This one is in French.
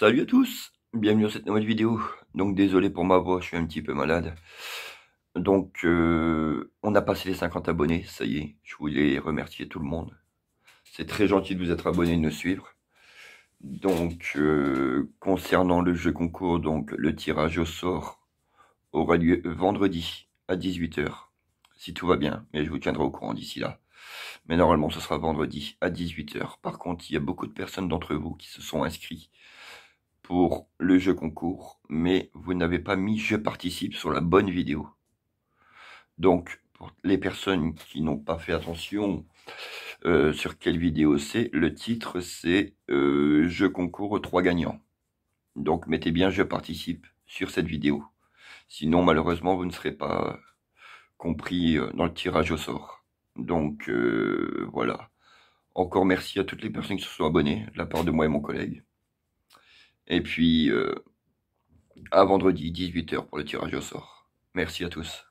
Salut à tous, bienvenue dans cette nouvelle vidéo. Donc désolé pour ma voix, je suis un petit peu malade. Donc euh, on a passé les 50 abonnés, ça y est, je voulais remercier tout le monde. C'est très gentil de vous être abonné et de nous suivre. Donc euh, concernant le jeu concours, donc le tirage au sort aura lieu vendredi à 18h. Si tout va bien, mais je vous tiendrai au courant d'ici là. Mais normalement, ce sera vendredi à 18h. Par contre, il y a beaucoup de personnes d'entre vous qui se sont inscrits pour le jeu concours, mais vous n'avez pas mis je participe sur la bonne vidéo. Donc, pour les personnes qui n'ont pas fait attention euh, sur quelle vidéo c'est, le titre c'est euh, je concours trois gagnants. Donc, mettez bien je participe sur cette vidéo. Sinon, malheureusement, vous ne serez pas compris euh, dans le tirage au sort. Donc, euh, voilà. Encore merci à toutes les personnes qui se sont abonnées, la part de moi et mon collègue. Et puis, euh, à vendredi 18h pour le tirage au sort. Merci à tous.